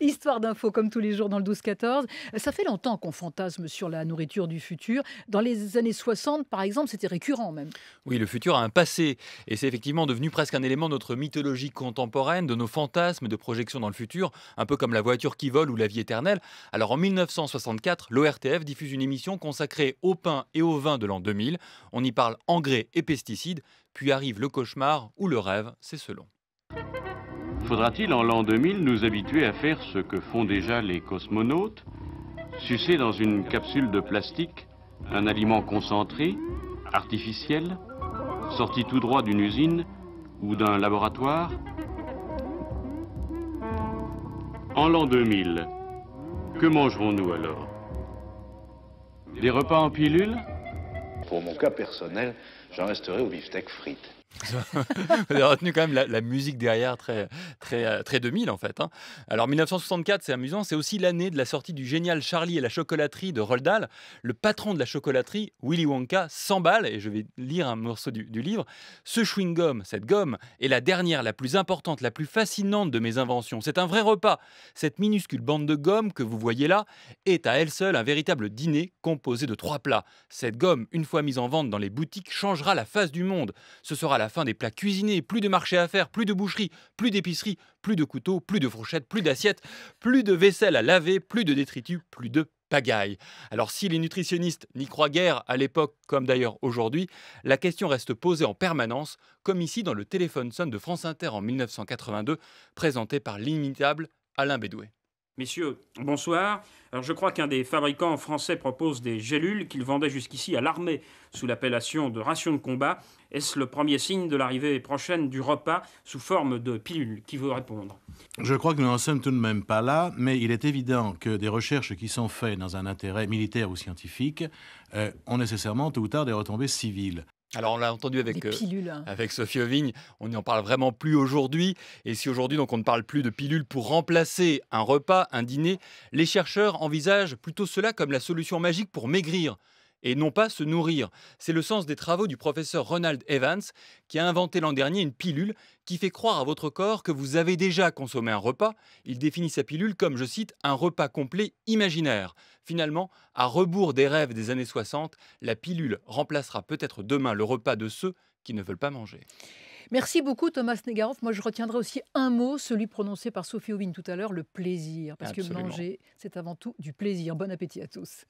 Histoire d'infos comme tous les jours dans le 12-14. Euh, ça fait longtemps qu'on fantasme sur la nourriture du futur. Dans les années 60, par exemple, c'était récurrent même. Oui, le futur a un passé. Et c'est effectivement devenu presque un élément de notre mythologie contemporaine, de nos fantasmes, de projections dans le futur, un peu comme la voiture qui vole ou la vie éternelle. Alors en 1964, l'ORTF diffuse une émission consacrée au pain et au vin de l'an 2000. On y parle engrais et pesticides, puis arrive le cauchemar ou le rêve, c'est selon. Faudra-t-il en l'an 2000 nous habituer à faire ce que font déjà les cosmonautes Sucer dans une capsule de plastique un aliment concentré, artificiel, sorti tout droit d'une usine ou d'un laboratoire En l'an 2000, que mangerons-nous alors Des repas en pilule Pour mon cas personnel, j'en resterai au beefsteak frites. Vous avez retenu quand même la, musique derrière, très, très, euh, très 2000 en fait. Hein. Alors 1964, c'est amusant, c'est aussi l'année de la sortie du génial Charlie et la chocolaterie de Roald Dahl. Le patron de la chocolaterie, Willy Wonka, s'emballe, et je vais lire un morceau du, du livre. Ce chewing-gum, cette gomme, est la dernière, la plus importante, la plus fascinante de mes inventions. C'est un vrai repas. Cette minuscule bande de gomme que vous voyez là est à elle seule un véritable dîner composé de trois plats. Cette gomme, une fois mise en vente dans les boutiques, change changera la face du monde. Ce sera la fin des plats cuisinés, plus de marchés à faire, plus de boucherie, plus d'épiceries plus de couteaux, plus de fourchettes, plus d'assiettes, plus de vaisselle à laver, plus de détritus, plus de pagaille. Alors si les nutritionnistes n'y croient guère à l'époque comme d'ailleurs aujourd'hui, la question reste posée en permanence, comme ici dans le téléphone son de France Inter en 1982, présenté par l'inimitable Alain Bédoué. Messieurs, bonsoir. Alors je crois qu'un des fabricants français propose des gélules qu'il vendait jusqu'ici à l'armée sous l'appellation de ration de combat. Est-ce le premier signe de l'arrivée prochaine du repas sous forme de pilules Qui veut répondre Je crois que nous n'en sommes tout de même pas là, mais il est évident que des recherches qui sont faites dans un intérêt militaire ou scientifique euh, ont nécessairement tôt ou tard des retombées civiles. Alors on l'a entendu avec, euh, avec Sophie Ovigne, on en parle vraiment plus aujourd'hui. Et si aujourd'hui donc on ne parle plus de pilules pour remplacer un repas, un dîner, les chercheurs envisagent plutôt cela comme la solution magique pour maigrir et non pas se nourrir. C'est le sens des travaux du professeur Ronald Evans qui a inventé l'an dernier une pilule qui fait croire à votre corps que vous avez déjà consommé un repas. Il définit sa pilule comme, je cite, un repas complet imaginaire. Finalement, à rebours des rêves des années 60, la pilule remplacera peut-être demain le repas de ceux qui ne veulent pas manger. Merci beaucoup Thomas Negaroff. Moi, je retiendrai aussi un mot, celui prononcé par Sophie Aubin tout à l'heure, le plaisir. Parce que manger, c'est avant tout du plaisir. Bon appétit à tous.